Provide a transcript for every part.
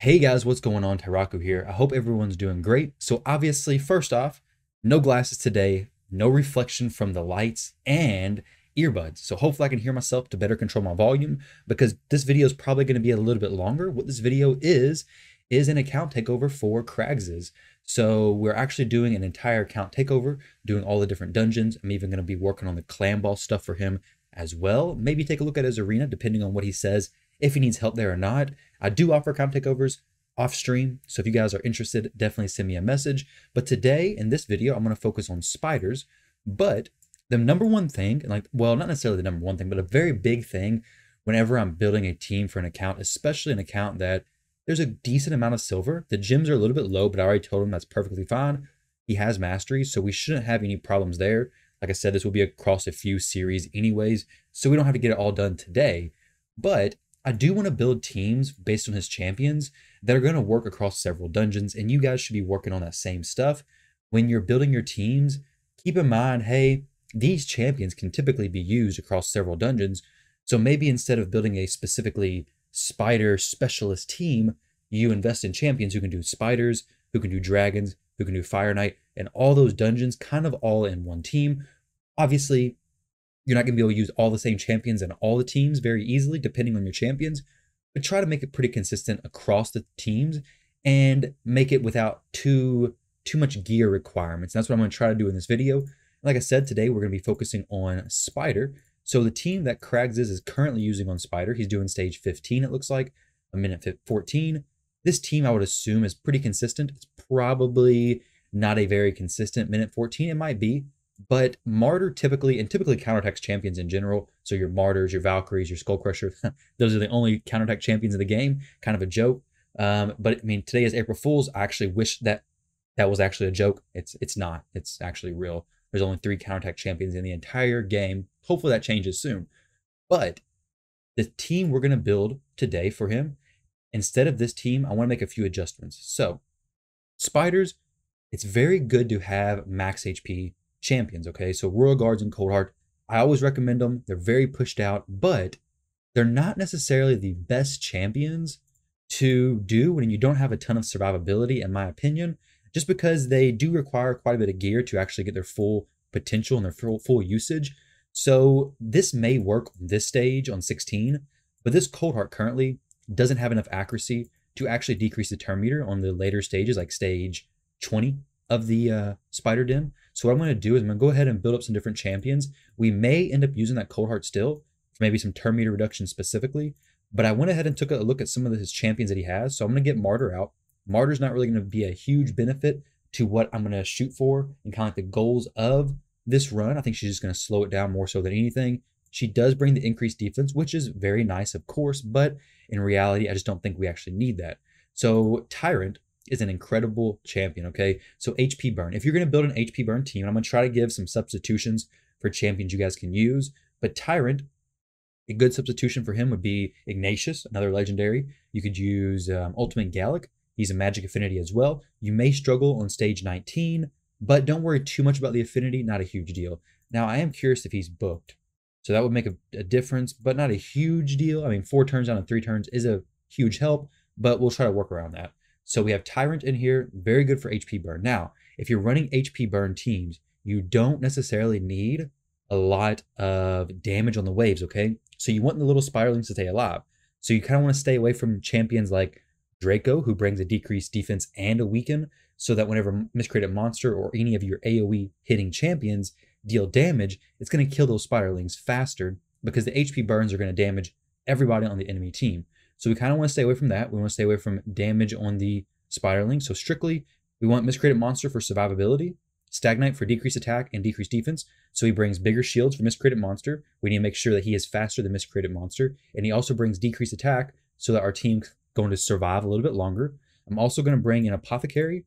Hey guys, what's going on? Taraku here. I hope everyone's doing great. So obviously, first off, no glasses today, no reflection from the lights, and earbuds. So hopefully I can hear myself to better control my volume because this video is probably going to be a little bit longer. What this video is, is an account takeover for Krags's. So we're actually doing an entire account takeover, doing all the different dungeons. I'm even going to be working on the Clam ball stuff for him as well. Maybe take a look at his arena, depending on what he says if he needs help there or not. I do offer comp takeovers off stream. So if you guys are interested, definitely send me a message. But today in this video, I'm going to focus on spiders. But the number one thing, like, well, not necessarily the number one thing, but a very big thing whenever I'm building a team for an account, especially an account that there's a decent amount of silver. The gems are a little bit low, but I already told him that's perfectly fine. He has mastery, so we shouldn't have any problems there. Like I said, this will be across a few series anyways, so we don't have to get it all done today. But I do want to build teams based on his champions that are going to work across several dungeons, and you guys should be working on that same stuff. When you're building your teams, keep in mind hey, these champions can typically be used across several dungeons. So maybe instead of building a specifically spider specialist team, you invest in champions who can do spiders, who can do dragons, who can do Fire Knight, and all those dungeons kind of all in one team. Obviously, you're not going to be able to use all the same champions and all the teams very easily, depending on your champions, but try to make it pretty consistent across the teams and make it without too too much gear requirements. that's what I'm going to try to do in this video. Like I said, today we're going to be focusing on Spider. So the team that Crags is, is currently using on Spider, he's doing stage 15, it looks like, a minute 14. This team, I would assume, is pretty consistent. It's probably not a very consistent minute 14. It might be, but martyr typically, and typically counterattack champions in general, so your martyrs, your valkyries, your skull crusher, those are the only counterattack champions in the game. Kind of a joke. Um, but I mean, today is April Fool's. I actually wish that that was actually a joke. It's it's not. It's actually real. There's only three counterattack champions in the entire game. Hopefully that changes soon. But the team we're going to build today for him, instead of this team, I want to make a few adjustments. So, spiders, it's very good to have max HP champions. Okay, so Royal Guards and Cold Heart, I always recommend them. They're very pushed out, but they're not necessarily the best champions to do when you don't have a ton of survivability, in my opinion, just because they do require quite a bit of gear to actually get their full potential and their full, full usage. So this may work on this stage on 16, but this cold heart currently doesn't have enough accuracy to actually decrease the turn meter on the later stages, like stage 20 of the uh, spider den. So what I'm going to do is I'm going to go ahead and build up some different champions. We may end up using that cold heart still, for maybe some turn meter reduction specifically, but I went ahead and took a look at some of his champions that he has. So I'm going to get Martyr out. Martyr's not really going to be a huge benefit to what I'm going to shoot for and kind of like the goals of this run. I think she's just going to slow it down more so than anything. She does bring the increased defense, which is very nice, of course, but in reality, I just don't think we actually need that. So Tyrant, is an incredible champion. Okay. So HP burn. If you're going to build an HP burn team, I'm going to try to give some substitutions for champions you guys can use. But Tyrant, a good substitution for him would be Ignatius, another legendary. You could use um, Ultimate Gallic. He's a magic affinity as well. You may struggle on stage 19, but don't worry too much about the affinity. Not a huge deal. Now, I am curious if he's booked. So that would make a, a difference, but not a huge deal. I mean, four turns down and three turns is a huge help, but we'll try to work around that. So we have Tyrant in here, very good for HP burn. Now, if you're running HP burn teams, you don't necessarily need a lot of damage on the waves, okay? So you want the little spiralings to stay alive. So you kind of want to stay away from champions like Draco, who brings a decreased defense and a weaken, so that whenever miscreated monster or any of your AoE hitting champions deal damage, it's going to kill those spiralings faster because the HP burns are going to damage everybody on the enemy team. So we kind of want to stay away from that. We want to stay away from damage on the spiraling. So strictly, we want miscreated monster for survivability, stagnate for decreased attack and decreased defense. So he brings bigger shields for miscreated monster. We need to make sure that he is faster than miscreated monster, and he also brings decreased attack so that our team going to survive a little bit longer. I'm also going to bring an apothecary,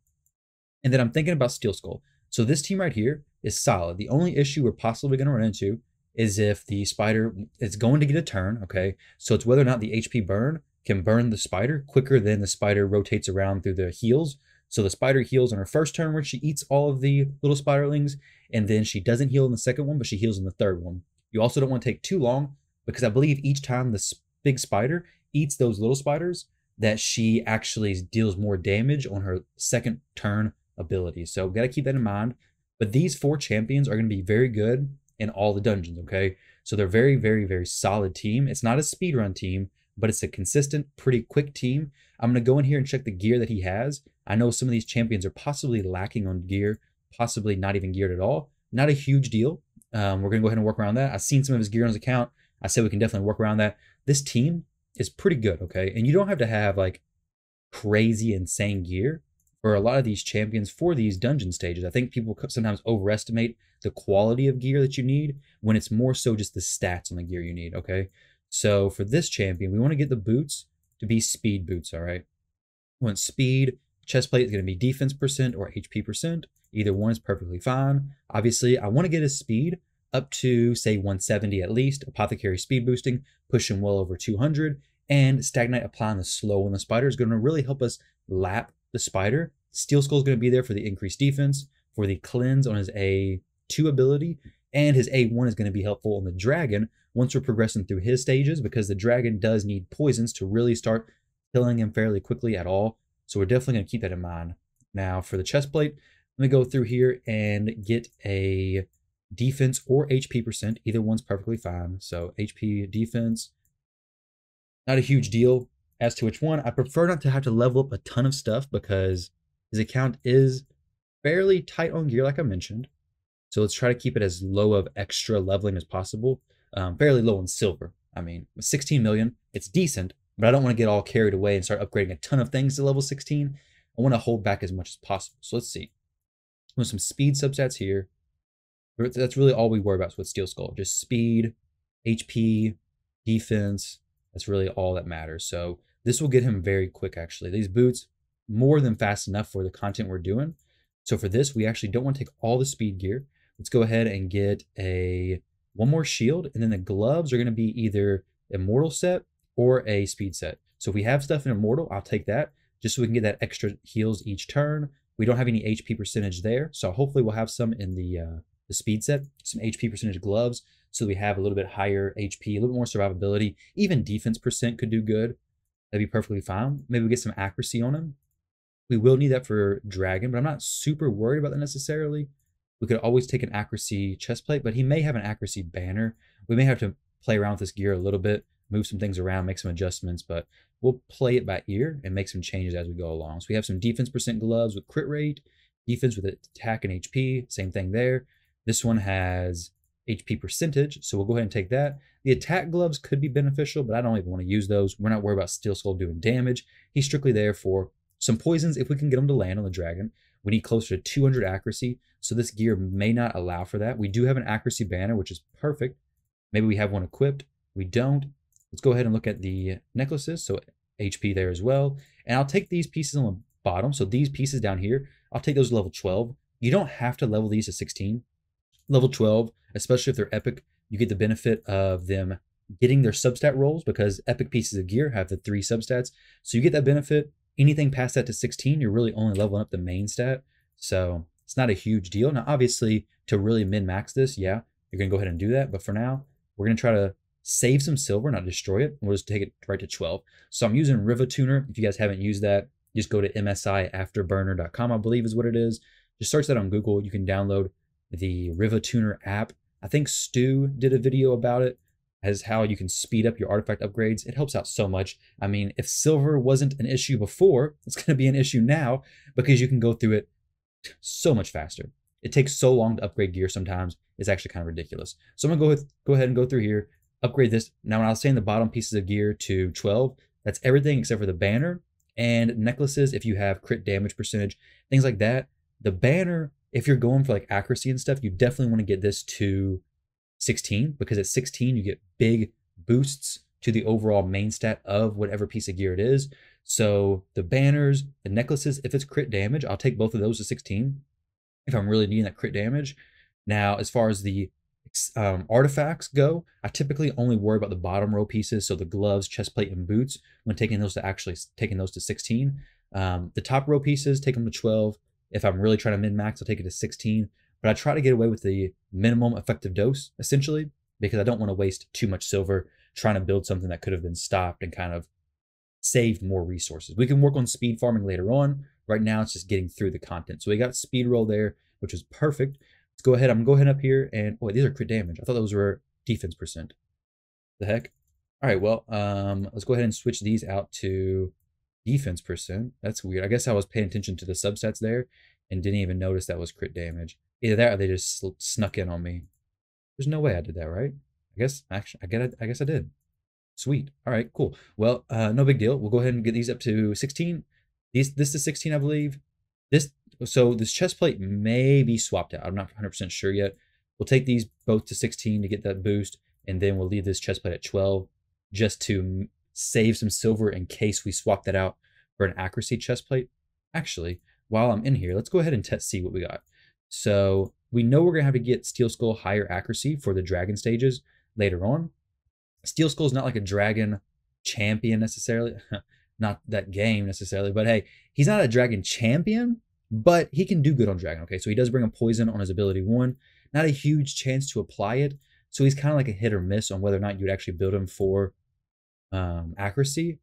and then I'm thinking about steel skull. So this team right here is solid. The only issue we're possibly going to run into is if the spider is going to get a turn, okay? So it's whether or not the HP burn can burn the spider quicker than the spider rotates around through the heals. So the spider heals on her first turn when she eats all of the little spiderlings, and then she doesn't heal in the second one, but she heals in the third one. You also don't want to take too long because I believe each time the big spider eats those little spiders, that she actually deals more damage on her second turn ability. So got to keep that in mind. But these four champions are going to be very good in all the dungeons, okay? So they're very, very, very solid team. It's not a speedrun team, but it's a consistent, pretty quick team. I'm going to go in here and check the gear that he has. I know some of these champions are possibly lacking on gear, possibly not even geared at all. Not a huge deal. Um, we're going to go ahead and work around that. I've seen some of his gear on his account. I said we can definitely work around that. This team is pretty good, okay? And you don't have to have like crazy, insane gear for a lot of these champions for these dungeon stages. I think people sometimes overestimate the quality of gear that you need when it's more so just the stats on the gear you need, okay? So for this champion, we want to get the boots to be speed boots, all right? We want speed, chest plate is going to be defense percent or HP percent. Either one is perfectly fine. Obviously, I want to get his speed up to, say, 170 at least, apothecary speed boosting, push him well over 200, and Stagnite applying the slow on the spider is going to really help us lap the spider. Steel Skull is going to be there for the increased defense, for the cleanse on his A2 ability, and his A1 is going to be helpful on the dragon once we're progressing through his stages because the dragon does need poisons to really start killing him fairly quickly at all. So we're definitely going to keep that in mind. Now for the chest plate, let me go through here and get a defense or HP percent. Either one's perfectly fine. So HP defense, not a huge deal as to which one. I prefer not to have to level up a ton of stuff because his account is fairly tight on gear, like I mentioned. So let's try to keep it as low of extra leveling as possible. Um, fairly low in silver. I mean, 16 million, it's decent, but I don't want to get all carried away and start upgrading a ton of things to level 16. I want to hold back as much as possible. So let's see. Want some speed substats here. That's really all we worry about with Steel Skull. Just speed, HP, defense. That's really all that matters. So this will get him very quick, actually. These boots, more than fast enough for the content we're doing. So for this, we actually don't want to take all the speed gear. Let's go ahead and get a one more shield, and then the gloves are going to be either immortal set or a speed set. So if we have stuff in immortal, I'll take that just so we can get that extra heals each turn. We don't have any HP percentage there, so hopefully we'll have some in the uh, the speed set, some HP percentage gloves, so we have a little bit higher HP, a little bit more survivability. Even defense percent could do good. That'd be perfectly fine. Maybe we get some accuracy on him. We will need that for Dragon, but I'm not super worried about that necessarily. We could always take an accuracy chest plate, but he may have an accuracy banner. We may have to play around with this gear a little bit, move some things around, make some adjustments, but we'll play it by ear and make some changes as we go along. So we have some defense percent gloves with crit rate, defense with attack and HP, same thing there. This one has HP percentage, so we'll go ahead and take that. The attack gloves could be beneficial, but I don't even want to use those. We're not worried about Steel Skull doing damage. He's strictly there for some poisons if we can get him to land on the dragon, we need closer to 200 accuracy. So this gear may not allow for that. We do have an accuracy banner, which is perfect. Maybe we have one equipped. We don't. Let's go ahead and look at the necklaces. So HP there as well. And I'll take these pieces on the bottom. So these pieces down here, I'll take those level 12. You don't have to level these to 16. Level 12, especially if they're epic, you get the benefit of them getting their substat rolls because epic pieces of gear have the three substats. So you get that benefit anything past that to 16, you're really only leveling up the main stat. So it's not a huge deal. Now, obviously, to really min max this, yeah, you're going to go ahead and do that. But for now, we're going to try to save some silver, not destroy it. We'll just take it right to 12. So I'm using Rivatuner. Tuner. If you guys haven't used that, just go to msiafterburner.com, I believe is what it is. Just search that on Google. You can download the Rivatuner Tuner app. I think Stu did a video about it as how you can speed up your artifact upgrades. It helps out so much. I mean, if silver wasn't an issue before, it's going to be an issue now because you can go through it so much faster. It takes so long to upgrade gear sometimes. It's actually kind of ridiculous. So I'm going to go, go ahead and go through here, upgrade this. Now, when I was saying the bottom pieces of gear to 12, that's everything except for the banner and necklaces if you have crit damage percentage, things like that. The banner, if you're going for like accuracy and stuff, you definitely want to get this to 16 because at 16 you get big boosts to the overall main stat of whatever piece of gear it is. So the banners, the necklaces, if it's crit damage, I'll take both of those to 16 if I'm really needing that crit damage. Now, as far as the um, artifacts go, I typically only worry about the bottom row pieces, so the gloves, chest plate, and boots when taking those to actually taking those to 16. Um, the top row pieces, take them to 12. If I'm really trying to min max, I'll take it to 16 but I try to get away with the minimum effective dose essentially because I don't want to waste too much silver trying to build something that could have been stopped and kind of saved more resources. We can work on speed farming later on. Right now, it's just getting through the content. So we got speed roll there, which is perfect. Let's go ahead. I'm going to go ahead up here and boy, these are crit damage. I thought those were defense percent. The heck? All right, well, um, let's go ahead and switch these out to defense percent. That's weird. I guess I was paying attention to the subsets there and didn't even notice that was crit damage. Either that or they just snuck in on me. There's no way I did that, right? I guess actually, I get it. I guess I did. Sweet. All right, cool. Well, uh, no big deal. We'll go ahead and get these up to 16. These, this is 16, I believe. This, so this chest plate may be swapped out. I'm not 100% sure yet. We'll take these both to 16 to get that boost, and then we'll leave this chest plate at 12 just to save some silver in case we swap that out for an accuracy chest plate. Actually, while I'm in here, let's go ahead and test see what we got. So we know we're going to have to get Steel Skull higher accuracy for the dragon stages later on. Steel Skull is not like a dragon champion necessarily, not that game necessarily, but hey, he's not a dragon champion, but he can do good on dragon. Okay, so he does bring a poison on his ability one, not a huge chance to apply it. So he's kind of like a hit or miss on whether or not you'd actually build him for um, accuracy.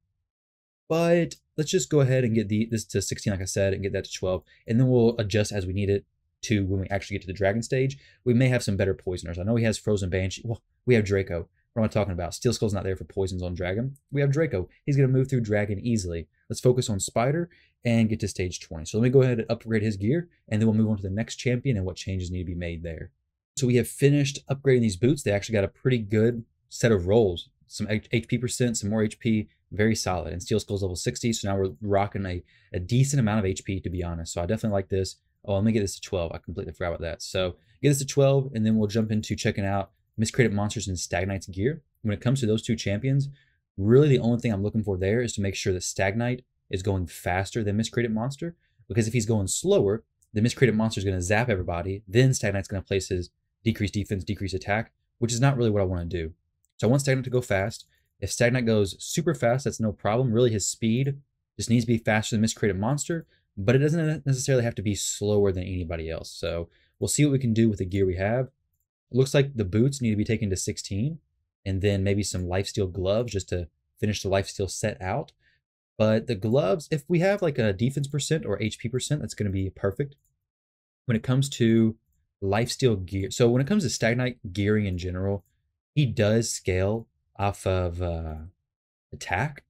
But let's just go ahead and get the, this to 16, like I said, and get that to 12, and then we'll adjust as we need it to when we actually get to the dragon stage, we may have some better poisoners. I know he has Frozen Banshee. Well, we have Draco. What am I talking about? Steel Skull's not there for poisons on Dragon. We have Draco. He's going to move through Dragon easily. Let's focus on Spider and get to stage 20. So let me go ahead and upgrade his gear, and then we'll move on to the next champion and what changes need to be made there. So we have finished upgrading these boots. They actually got a pretty good set of rolls. Some HP percent, some more HP, very solid. And Steel Skull's level 60, so now we're rocking a, a decent amount of HP, to be honest. So I definitely like this. Oh, let me get this to 12. I completely forgot about that. So get this to 12, and then we'll jump into checking out Miscreated Monsters and Stagnite's gear. When it comes to those two champions, really the only thing I'm looking for there is to make sure that Stagnite is going faster than Miscreated Monster, because if he's going slower, the Miscreated Monster is gonna zap everybody. Then Stagnite's gonna place his decreased defense, decreased attack, which is not really what I wanna do. So I want Stagnite to go fast. If Stagnite goes super fast, that's no problem. Really, his speed just needs to be faster than Miscreated Monster but it doesn't necessarily have to be slower than anybody else. So we'll see what we can do with the gear we have. It looks like the boots need to be taken to 16 and then maybe some lifesteal gloves just to finish the lifesteal set out. But the gloves, if we have like a defense percent or HP percent, that's going to be perfect. When it comes to lifesteal gear, so when it comes to Stagnite gearing in general, he does scale off of uh, attack,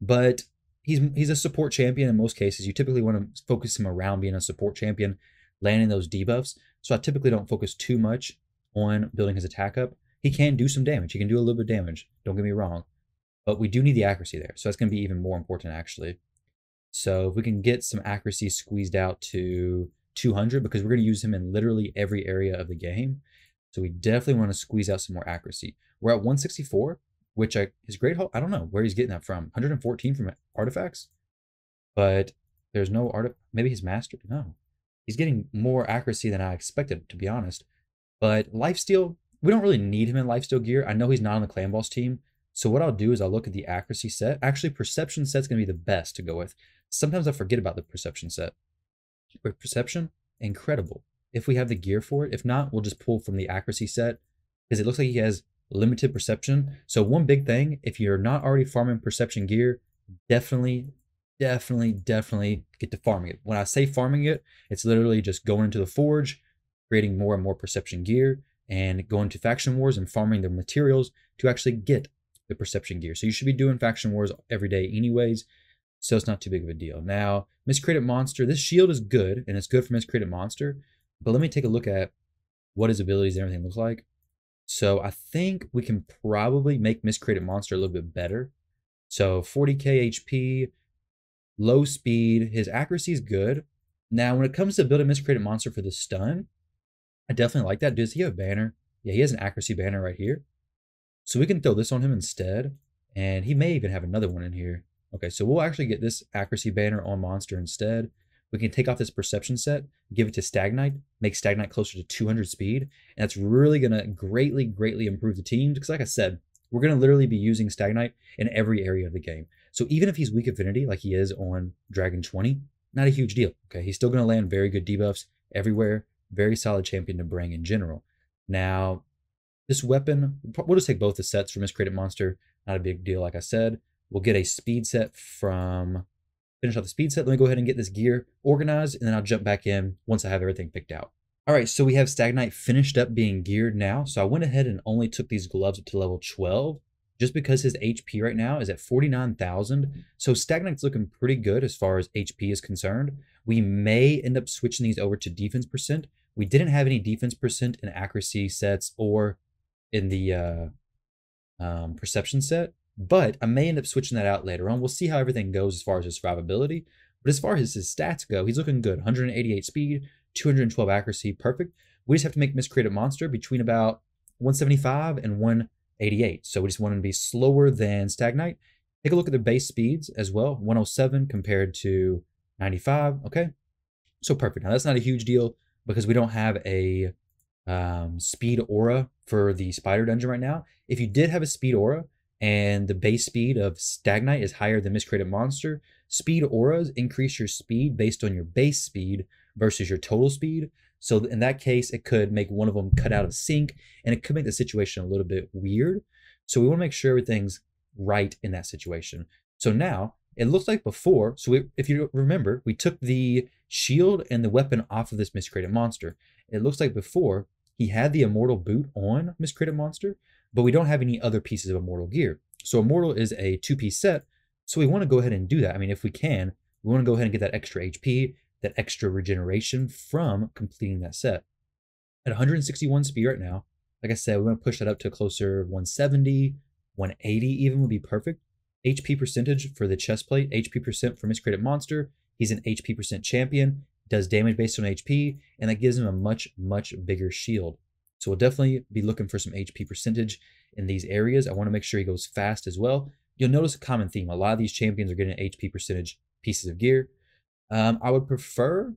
but he's he's a support champion in most cases. You typically want to focus him around being a support champion, landing those debuffs. So I typically don't focus too much on building his attack up. He can do some damage. He can do a little bit of damage. Don't get me wrong, but we do need the accuracy there. So that's going to be even more important actually. So if we can get some accuracy squeezed out to 200, because we're going to use him in literally every area of the game. So we definitely want to squeeze out some more accuracy. We're at 164 which I, his Great Hall, I don't know where he's getting that from. 114 from artifacts? But there's no art, maybe his master, no. He's getting more accuracy than I expected, to be honest. But lifesteal, we don't really need him in lifesteal gear. I know he's not on the clan boss team. So what I'll do is I'll look at the accuracy set. Actually, perception set's gonna be the best to go with. Sometimes I forget about the perception set. But perception, incredible. If we have the gear for it, if not, we'll just pull from the accuracy set because it looks like he has limited perception. So one big thing, if you're not already farming perception gear, definitely, definitely, definitely get to farming it. When I say farming it, it's literally just going into the forge, creating more and more perception gear, and going to faction wars and farming the materials to actually get the perception gear. So you should be doing faction wars every day anyways. So it's not too big of a deal. Now, miscreated monster, this shield is good and it's good for miscreated monster, but let me take a look at what his abilities and everything look like. So I think we can probably make Miscreated Monster a little bit better. So 40k HP, low speed, his accuracy is good. Now, when it comes to building Miscreated Monster for the stun, I definitely like that. Does he have a banner? Yeah, he has an accuracy banner right here. So we can throw this on him instead. And he may even have another one in here. Okay, so we'll actually get this accuracy banner on Monster instead we can take off this perception set, give it to Stagnite, make Stagnite closer to 200 speed. And that's really going to greatly, greatly improve the team. Because like I said, we're going to literally be using Stagnite in every area of the game. So even if he's weak affinity, like he is on Dragon 20, not a huge deal. Okay. He's still going to land very good debuffs everywhere. Very solid champion to bring in general. Now, this weapon, we'll just take both the sets from created Monster. Not a big deal, like I said. We'll get a speed set from finish off the speed set. Let me go ahead and get this gear organized, and then I'll jump back in once I have everything picked out. All right, so we have Stagnite finished up being geared now. So I went ahead and only took these gloves up to level 12 just because his HP right now is at 49,000. So Stagnite's looking pretty good as far as HP is concerned. We may end up switching these over to defense percent. We didn't have any defense percent in accuracy sets or in the uh, um, perception set. But I may end up switching that out later on. We'll see how everything goes as far as his survivability. But as far as his stats go, he's looking good. 188 speed, 212 accuracy, perfect. We just have to make miscreated monster between about 175 and 188. So we just want him to be slower than Stagnite. Take a look at their base speeds as well, 107 compared to 95. Okay, so perfect. Now that's not a huge deal because we don't have a um, speed aura for the spider dungeon right now. If you did have a speed aura, and the base speed of Stagnite is higher than Miscreated Monster. Speed auras increase your speed based on your base speed versus your total speed. So in that case, it could make one of them cut out of sync and it could make the situation a little bit weird. So we want to make sure everything's right in that situation. So now it looks like before. So we, if you remember, we took the shield and the weapon off of this miscreated monster. It looks like before he had the immortal boot on miscreated monster, but we don't have any other pieces of Immortal gear. So Immortal is a two-piece set, so we want to go ahead and do that. I mean, if we can, we want to go ahead and get that extra HP, that extra regeneration from completing that set. At 161 speed right now, like I said, we want to push that up to closer 170, 180 even would be perfect. HP percentage for the chest plate, HP percent for his monster. He's an HP percent champion, does damage based on HP, and that gives him a much, much bigger shield. So we'll definitely be looking for some HP percentage in these areas. I want to make sure he goes fast as well. You'll notice a common theme. A lot of these champions are getting HP percentage pieces of gear. Um, I would prefer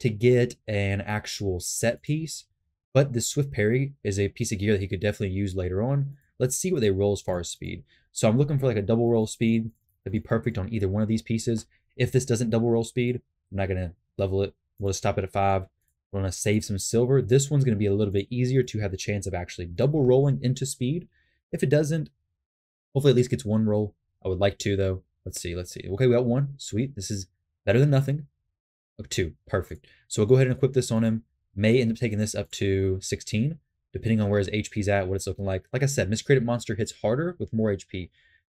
to get an actual set piece, but the Swift Parry is a piece of gear that he could definitely use later on. Let's see what they roll as far as speed. So I'm looking for like a double roll speed. That'd be perfect on either one of these pieces. If this doesn't double roll speed, I'm not going to level it. We'll just stop it at five want to save some silver. This one's going to be a little bit easier to have the chance of actually double rolling into speed. If it doesn't, hopefully at least gets one roll. I would like to though. Let's see, let's see. Okay, we got one. Sweet. This is better than nothing. Up two. Perfect. So we'll go ahead and equip this on him. May end up taking this up to 16, depending on where his HP's at, what it's looking like. Like I said, miscreated monster hits harder with more HP.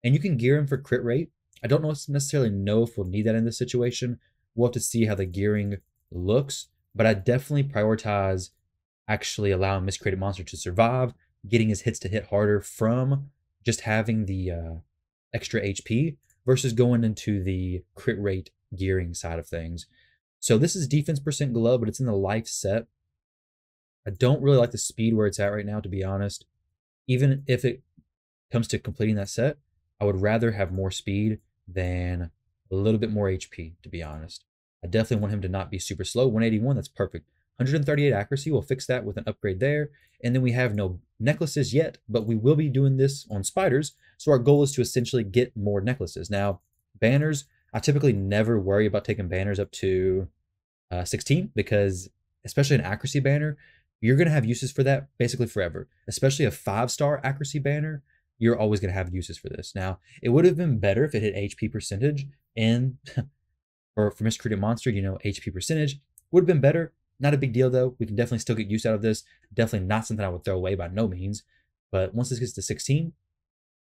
And you can gear him for crit rate. I don't necessarily know if we'll need that in this situation. We'll have to see how the gearing looks but I definitely prioritize actually allowing Miscreated Monster to survive, getting his hits to hit harder from just having the uh, extra HP versus going into the crit rate gearing side of things. So this is defense percent glove, but it's in the life set. I don't really like the speed where it's at right now, to be honest. Even if it comes to completing that set, I would rather have more speed than a little bit more HP, to be honest. I definitely want him to not be super slow. 181, that's perfect. 138 accuracy, we'll fix that with an upgrade there. And then we have no necklaces yet, but we will be doing this on spiders. So our goal is to essentially get more necklaces. Now, banners, I typically never worry about taking banners up to uh, 16 because especially an accuracy banner, you're going to have uses for that basically forever, especially a five-star accuracy banner you're always going to have uses for this. Now, it would have been better if it hit HP percentage, and or for mistreated monster, you know, HP percentage. Would have been better. Not a big deal though. We can definitely still get use out of this. Definitely not something I would throw away by no means. But once this gets to 16,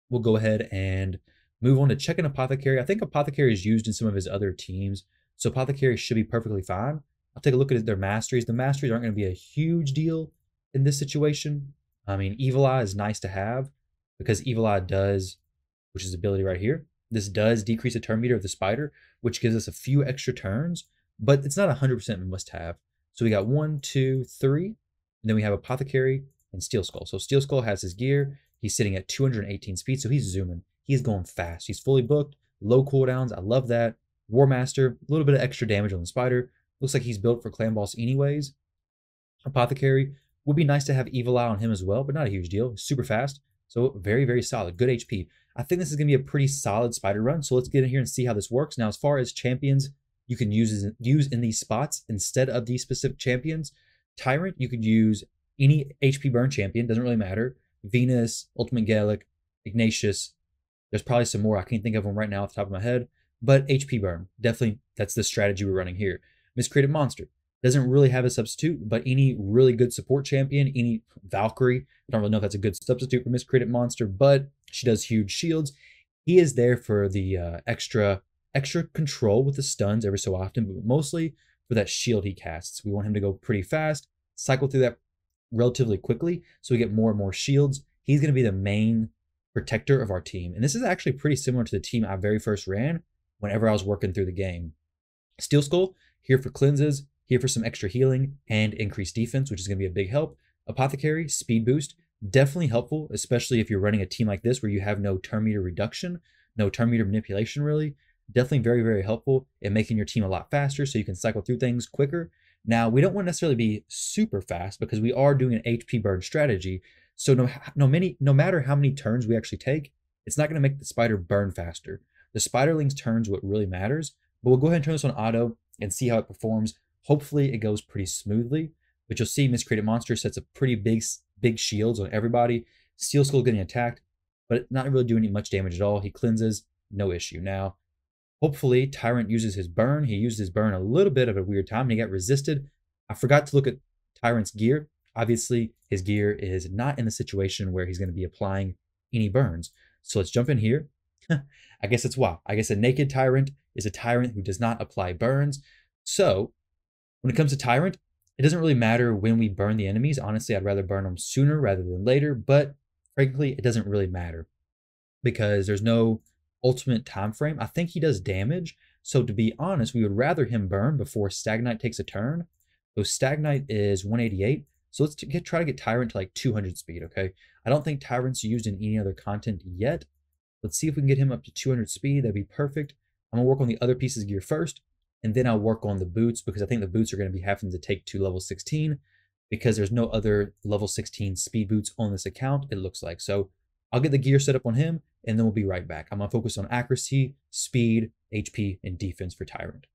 we'll go ahead and move on to check an apothecary. I think apothecary is used in some of his other teams. So apothecary should be perfectly fine. I'll take a look at their masteries. The masteries aren't going to be a huge deal in this situation. I mean, Evil Eye is nice to have because Evil Eye does, which is ability right here, this does decrease the turn meter of the spider, which gives us a few extra turns, but it's not 100% must have. So we got one, two, three, and then we have Apothecary and Steel Skull. So Steel Skull has his gear. He's sitting at 218 speed, so he's zooming. He's going fast. He's fully booked, low cooldowns. I love that. War Master, a little bit of extra damage on the spider. Looks like he's built for Clan Boss anyways. Apothecary would be nice to have Evil Eye on him as well, but not a huge deal. super fast, so very, very solid. Good HP. I think this is going to be a pretty solid spider run. So let's get in here and see how this works. Now, as far as champions you can use, use in these spots instead of these specific champions, Tyrant, you could use any HP burn champion, doesn't really matter. Venus, Ultimate Gaelic, Ignatius. There's probably some more. I can't think of them right now off the top of my head. But HP burn, definitely that's the strategy we're running here. Miscreated Monster, doesn't really have a substitute, but any really good support champion, any Valkyrie, I don't really know if that's a good substitute for Miss Monster, but she does huge shields. He is there for the uh, extra extra control with the stuns every so often, but mostly for that shield he casts. We want him to go pretty fast, cycle through that relatively quickly, so we get more and more shields. He's going to be the main protector of our team. And this is actually pretty similar to the team I very first ran whenever I was working through the game. Steel Skull, here for cleanses, here for some extra healing and increased defense, which is going to be a big help. Apothecary, speed boost, definitely helpful, especially if you're running a team like this where you have no turn meter reduction, no turn meter manipulation really. Definitely very, very helpful in making your team a lot faster so you can cycle through things quicker. Now, we don't want to necessarily be super fast because we are doing an HP burn strategy. So no, no, many, no matter how many turns we actually take, it's not going to make the spider burn faster. The spiderling's turns what really matters, but we'll go ahead and turn this on auto and see how it performs Hopefully it goes pretty smoothly, but you'll see Miscreated Monster sets a pretty big, big shields on everybody. Steel Skull getting attacked, but not really doing much damage at all. He cleanses, no issue. Now, hopefully Tyrant uses his burn. He used his burn a little bit of a weird time and he got resisted. I forgot to look at Tyrant's gear. Obviously, his gear is not in the situation where he's going to be applying any burns. So let's jump in here. I guess that's why. I guess a naked tyrant is a tyrant who does not apply burns. So when it comes to Tyrant, it doesn't really matter when we burn the enemies. Honestly, I'd rather burn them sooner rather than later, but frankly, it doesn't really matter because there's no ultimate time frame. I think he does damage. So to be honest, we would rather him burn before Stagnite takes a turn. So Stagnite is 188. So let's get, try to get Tyrant to like 200 speed, okay? I don't think Tyrant's used in any other content yet. Let's see if we can get him up to 200 speed. That'd be perfect. I'm gonna work on the other pieces of gear first. And then I'll work on the boots because I think the boots are going to be having to take to level 16 because there's no other level 16 speed boots on this account, it looks like. So I'll get the gear set up on him and then we'll be right back. I'm going to focus on accuracy, speed, HP, and defense for Tyrant.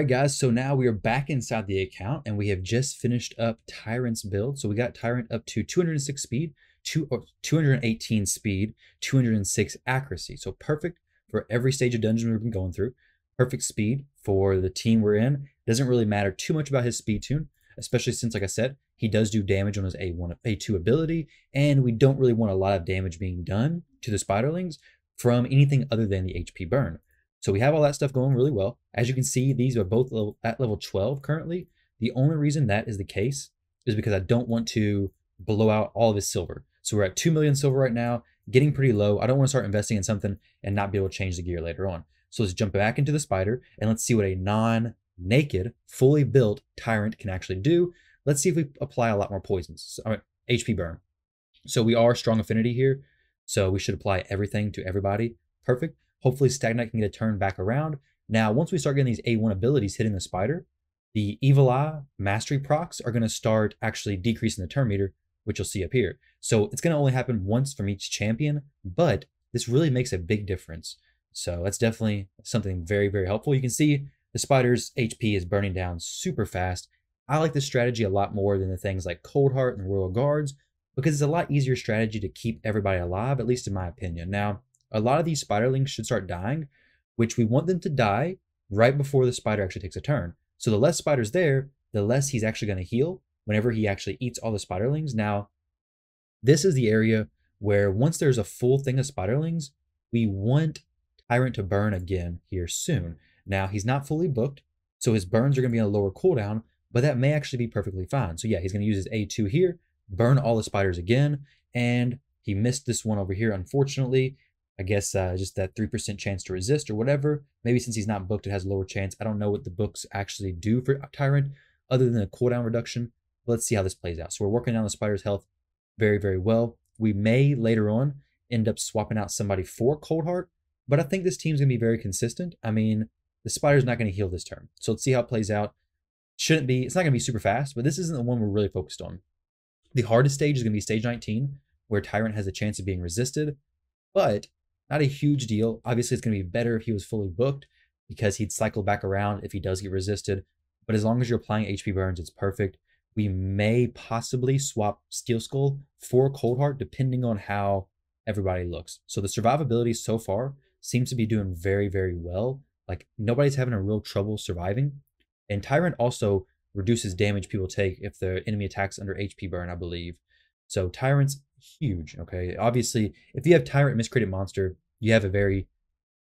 All right, guys, so now we are back inside the account and we have just finished up Tyrant's build. So we got Tyrant up to 206 speed, two, 218 speed, 206 accuracy. So perfect for every stage of dungeon we've been going through perfect speed for the team we're in. Doesn't really matter too much about his speed tune, especially since, like I said, he does do damage on his A1, A2 ability, and we don't really want a lot of damage being done to the spiderlings from anything other than the HP burn. So we have all that stuff going really well. As you can see, these are both at level 12 currently. The only reason that is the case is because I don't want to blow out all of his silver. So we're at 2 million silver right now, getting pretty low. I don't want to start investing in something and not be able to change the gear later on. So let's jump back into the spider and let's see what a non naked, fully built tyrant can actually do. Let's see if we apply a lot more poisons. So, HP burn. So we are strong affinity here. So we should apply everything to everybody. Perfect. Hopefully Stagnite can get a turn back around. Now, once we start getting these A1 abilities hitting the spider, the Evil Eye Mastery procs are going to start actually decreasing the turn meter, which you'll see up here. So it's going to only happen once from each champion, but this really makes a big difference. So that's definitely something very, very helpful. You can see the spider's HP is burning down super fast. I like this strategy a lot more than the things like Cold Heart and Royal Guards because it's a lot easier strategy to keep everybody alive, at least in my opinion. Now, a lot of these spiderlings should start dying, which we want them to die right before the spider actually takes a turn. So the less spiders there, the less he's actually going to heal whenever he actually eats all the spiderlings. Now, this is the area where once there's a full thing of spiderlings, we want Tyrant to burn again here soon. Now, he's not fully booked, so his burns are going to be on a lower cooldown, but that may actually be perfectly fine. So yeah, he's going to use his A2 here, burn all the spiders again, and he missed this one over here, unfortunately. I guess uh, just that 3% chance to resist or whatever. Maybe since he's not booked, it has lower chance. I don't know what the books actually do for Tyrant other than a cooldown reduction. Let's see how this plays out. So we're working down the spider's health very, very well. We may later on end up swapping out somebody for Coldheart but I think this team's going to be very consistent. I mean, the Spider's not going to heal this turn. So let's see how it plays out. Shouldn't be, it's not going to be super fast, but this isn't the one we're really focused on. The hardest stage is going to be stage 19, where Tyrant has a chance of being resisted, but not a huge deal. Obviously, it's going to be better if he was fully booked because he'd cycle back around if he does get resisted. But as long as you're applying HP burns, it's perfect. We may possibly swap Steel Skull for Cold Heart, depending on how everybody looks. So the survivability so far seems to be doing very, very well. Like nobody's having a real trouble surviving. And Tyrant also reduces damage people take if the enemy attacks under HP burn, I believe. So Tyrant's huge, okay? Obviously, if you have Tyrant miscreated monster, you have a very,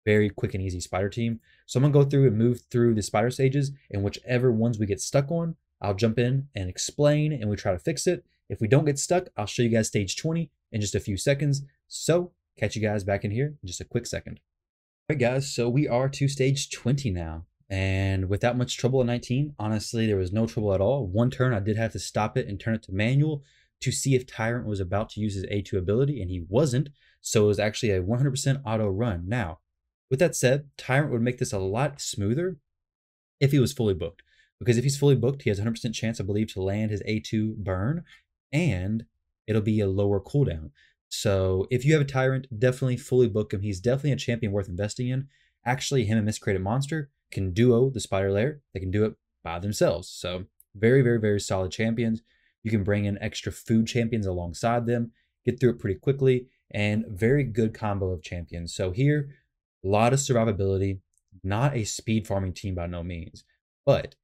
very quick and easy spider team. So I'm gonna go through and move through the spider stages, and whichever ones we get stuck on, I'll jump in and explain, and we try to fix it. If we don't get stuck, I'll show you guys stage 20 in just a few seconds. So catch you guys back in here in just a quick second. All right, guys, so we are to stage 20 now. And without much trouble at 19, honestly, there was no trouble at all. One turn, I did have to stop it and turn it to manual to see if Tyrant was about to use his A2 ability, and he wasn't. So it was actually a 100% auto run. Now, with that said, Tyrant would make this a lot smoother if he was fully booked. Because if he's fully booked, he has 100% chance, I believe, to land his A2 burn, and it'll be a lower cooldown. So if you have a Tyrant, definitely fully book him. He's definitely a champion worth investing in. Actually, him and Miscreated Monster can duo the Spider Lair. They can do it by themselves. So very, very, very solid champions. You can bring in extra food champions alongside them, get through it pretty quickly, and very good combo of champions. So here, a lot of survivability, not a speed farming team by no means, but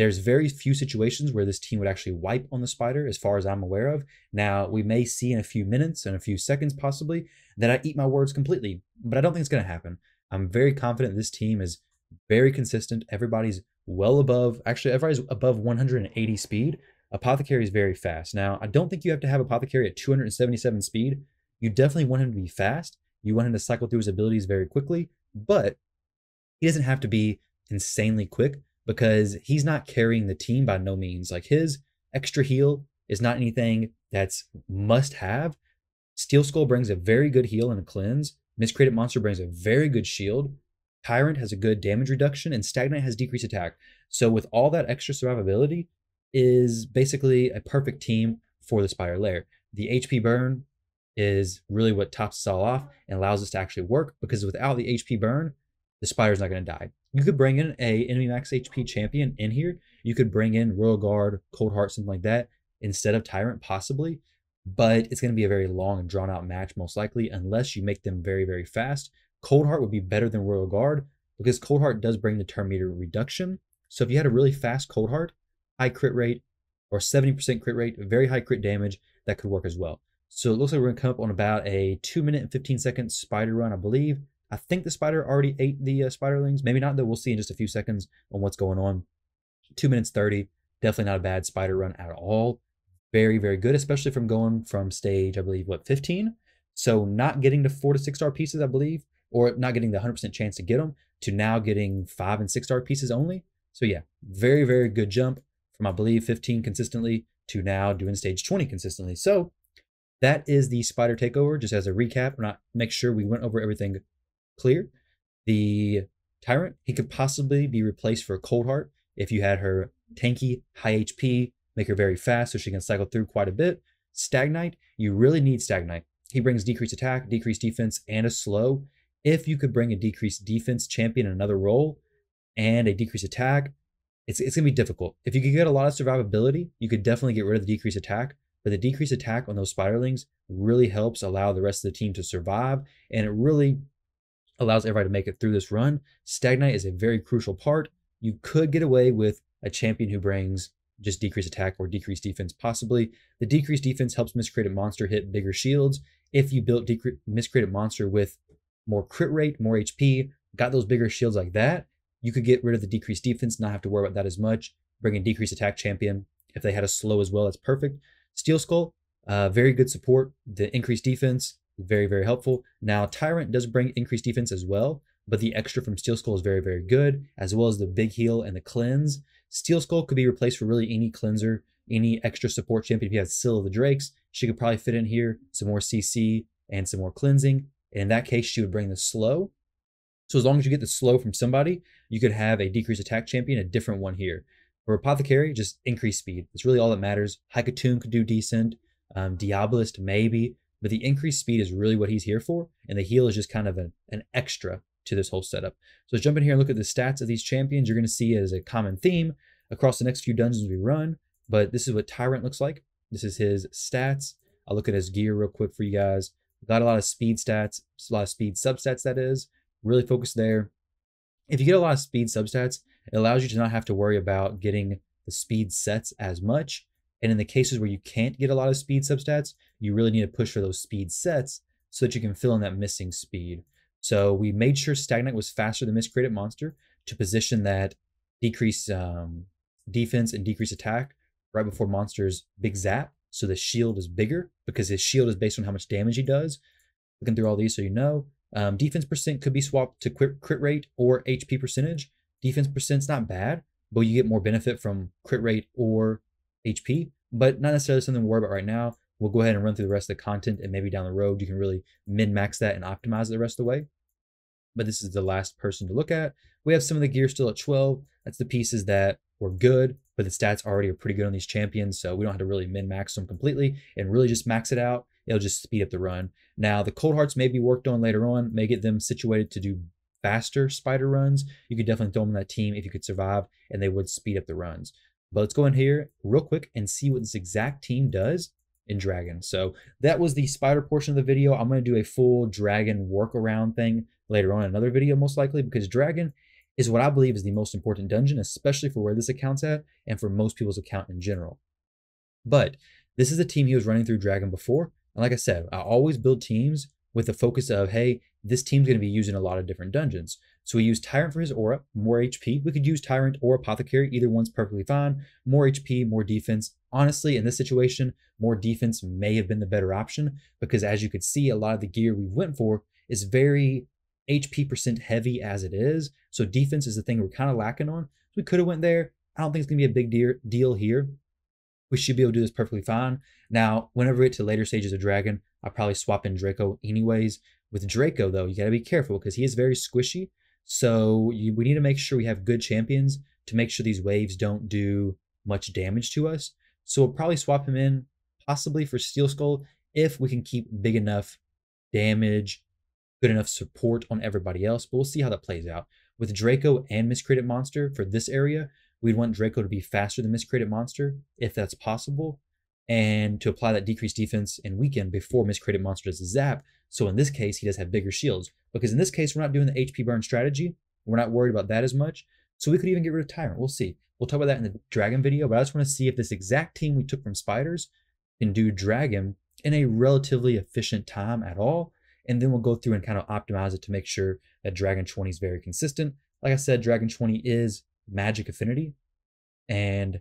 there's very few situations where this team would actually wipe on the spider, as far as I'm aware of. Now, we may see in a few minutes and a few seconds, possibly, that I eat my words completely, but I don't think it's going to happen. I'm very confident this team is very consistent. Everybody's well above, actually, everybody's above 180 speed. Apothecary is very fast. Now, I don't think you have to have Apothecary at 277 speed. You definitely want him to be fast. You want him to cycle through his abilities very quickly, but he doesn't have to be insanely quick because he's not carrying the team by no means. Like his extra heal is not anything that's must have. Steel Skull brings a very good heal and a cleanse. Miscreated Monster brings a very good shield. Tyrant has a good damage reduction, and Stagnant has decreased attack. So with all that extra survivability, is basically a perfect team for the Spire Lair. The HP burn is really what tops us all off and allows us to actually work because without the HP burn, the Spire's not going to die. You could bring in a enemy max HP champion in here. You could bring in Royal Guard, Cold Heart, something like that instead of Tyrant, possibly. But it's going to be a very long and drawn out match, most likely, unless you make them very, very fast. Cold Heart would be better than Royal Guard because Cold Heart does bring the turn meter reduction. So if you had a really fast Cold Heart, high crit rate, or 70% crit rate, very high crit damage, that could work as well. So it looks like we're going to come up on about a 2 minute and 15 second spider run, I believe. I think the spider already ate the uh, spiderlings. Maybe not, though. We'll see in just a few seconds on what's going on. Two minutes 30. Definitely not a bad spider run at all. Very, very good, especially from going from stage, I believe, what, 15? So not getting to four to six star pieces, I believe, or not getting the 100% chance to get them to now getting five and six star pieces only. So yeah, very, very good jump from, I believe, 15 consistently to now doing stage 20 consistently. So that is the spider takeover. Just as a recap, we're not make sure we went over everything clear. The Tyrant, he could possibly be replaced for a cold heart if you had her tanky, high HP, make her very fast so she can cycle through quite a bit. Stagnite, you really need Stagnite. He brings decreased attack, decreased defense, and a slow. If you could bring a decreased defense champion in another role and a decreased attack, it's, it's going to be difficult. If you could get a lot of survivability, you could definitely get rid of the decreased attack, but the decreased attack on those spiderlings really helps allow the rest of the team to survive and it really allows everybody to make it through this run. Stagnite is a very crucial part. You could get away with a champion who brings just decreased attack or decreased defense, possibly. The decreased defense helps miscreated monster hit bigger shields. If you built miscreated monster with more crit rate, more HP, got those bigger shields like that, you could get rid of the decreased defense, not have to worry about that as much. Bring in decreased attack champion. If they had a slow as well, that's perfect. Steel Skull, uh, very good support. The increased defense, very, very helpful. Now, Tyrant does bring increased defense as well, but the extra from Steel Skull is very, very good, as well as the big heal and the cleanse. Steel Skull could be replaced for really any cleanser, any extra support champion. If you have of the Drakes, she could probably fit in here, some more CC and some more cleansing. And in that case, she would bring the slow. So as long as you get the slow from somebody, you could have a decreased attack champion, a different one here. For Apothecary, just increase speed. It's really all that matters. Hikatoon could do decent. Um, Diabolist, maybe. But the increased speed is really what he's here for, and the heel is just kind of an, an extra to this whole setup. So let's jump in here and look at the stats of these champions. You're going to see as a common theme across the next few dungeons we run, but this is what Tyrant looks like. This is his stats. I'll look at his gear real quick for you guys. Got a lot of speed stats, a lot of speed substats that is. Really focused there. If you get a lot of speed substats, it allows you to not have to worry about getting the speed sets as much. And in the cases where you can't get a lot of speed substats, you really need to push for those speed sets so that you can fill in that missing speed. So we made sure Stagnite was faster than Miscreated Monster to position that decrease um, defense and decrease attack right before Monster's big zap. So the shield is bigger because his shield is based on how much damage he does. Looking through all these so you know. Um, defense percent could be swapped to crit, crit rate or HP percentage. Defense percent's not bad, but you get more benefit from crit rate or HP, but not necessarily something to worry about right now. We'll go ahead and run through the rest of the content and maybe down the road, you can really min max that and optimize the rest of the way. But this is the last person to look at. We have some of the gear still at 12. That's the pieces that were good, but the stats already are pretty good on these champions. So we don't have to really min max them completely and really just max it out. It'll just speed up the run. Now the cold hearts may be worked on later on, may get them situated to do faster spider runs. You could definitely throw them on that team if you could survive and they would speed up the runs. But let's go in here real quick and see what this exact team does in Dragon. So that was the spider portion of the video. I'm going to do a full Dragon workaround thing later on another video most likely because Dragon is what I believe is the most important dungeon, especially for where this account's at and for most people's account in general. But this is the team he was running through Dragon before. And like I said, I always build teams with the focus of, hey, this team's going to be using a lot of different dungeons. So we use Tyrant for his aura, more HP. We could use Tyrant or Apothecary, either one's perfectly fine. More HP, more defense. Honestly, in this situation, more defense may have been the better option because as you could see, a lot of the gear we went for is very HP percent heavy as it is. So defense is the thing we're kind of lacking on. we could have went there. I don't think it's gonna be a big deal here. We should be able to do this perfectly fine. Now, whenever we get to later stages of Dragon, I'll probably swap in Draco anyways. With Draco, though, you gotta be careful because he is very squishy so you, we need to make sure we have good champions to make sure these waves don't do much damage to us. So we'll probably swap him in, possibly for Steel Skull, if we can keep big enough damage, good enough support on everybody else. But we'll see how that plays out. With Draco and Miscreated Monster for this area, we'd want Draco to be faster than Miscreated Monster, if that's possible, and to apply that decreased defense and weaken before Miscreated Monster does a zap, so in this case, he does have bigger shields because in this case, we're not doing the HP burn strategy. We're not worried about that as much. So we could even get rid of Tyrant. We'll see. We'll talk about that in the Dragon video, but I just want to see if this exact team we took from Spiders can do Dragon in a relatively efficient time at all. And then we'll go through and kind of optimize it to make sure that Dragon 20 is very consistent. Like I said, Dragon 20 is magic affinity and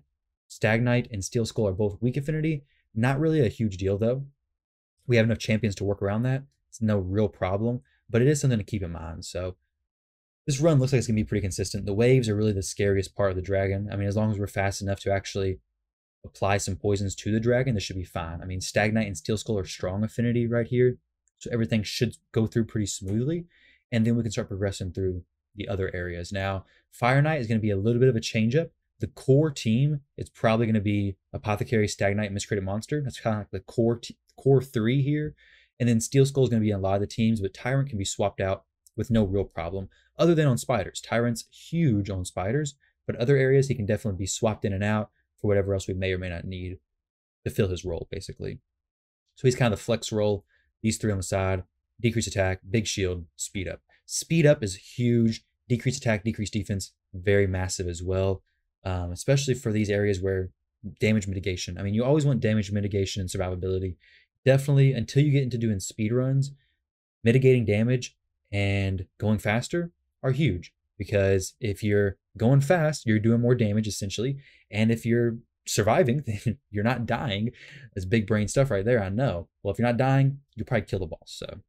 Stagnite and Steel Skull are both weak affinity. Not really a huge deal though. We have enough champions to work around that. It's no real problem, but it is something to keep in mind. So this run looks like it's going to be pretty consistent. The waves are really the scariest part of the dragon. I mean, as long as we're fast enough to actually apply some poisons to the dragon, this should be fine. I mean, Stagnite and Steel Skull are strong affinity right here. So everything should go through pretty smoothly. And then we can start progressing through the other areas. Now, Fire Knight is going to be a little bit of a change up. The core team is probably going to be Apothecary, Stagnite, Miscreated Monster. That's kind of like the core core three here. And then Steel Skull is going to be in a lot of the teams, but Tyrant can be swapped out with no real problem, other than on spiders. Tyrant's huge on spiders, but other areas he can definitely be swapped in and out for whatever else we may or may not need to fill his role, basically. So he's kind of the flex role. These three on the side, decrease attack, big shield, speed up. Speed up is huge. Decrease attack, decrease defense, very massive as well, um, especially for these areas where damage mitigation. I mean, you always want damage mitigation and survivability definitely until you get into doing speed runs, mitigating damage and going faster are huge because if you're going fast, you're doing more damage essentially. And if you're surviving, then you're not dying. That's big brain stuff right there. I know. Well, if you're not dying, you'll probably kill the boss. So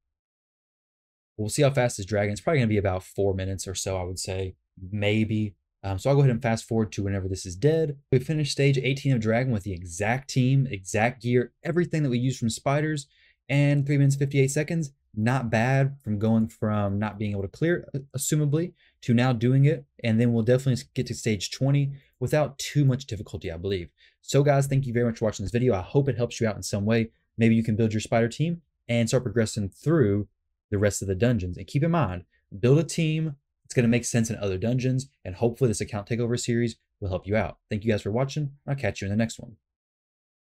we'll see how fast this dragon. It's probably gonna be about four minutes or so, I would say, maybe um, so I'll go ahead and fast forward to whenever this is dead. We finished stage 18 of Dragon with the exact team, exact gear, everything that we used from Spiders, and 3 minutes 58 seconds. Not bad from going from not being able to clear, uh, assumably, to now doing it. And then we'll definitely get to stage 20 without too much difficulty, I believe. So guys, thank you very much for watching this video. I hope it helps you out in some way. Maybe you can build your spider team and start progressing through the rest of the dungeons. And keep in mind, build a team it's going to make sense in other dungeons, and hopefully this account takeover series will help you out. Thank you guys for watching. I'll catch you in the next one.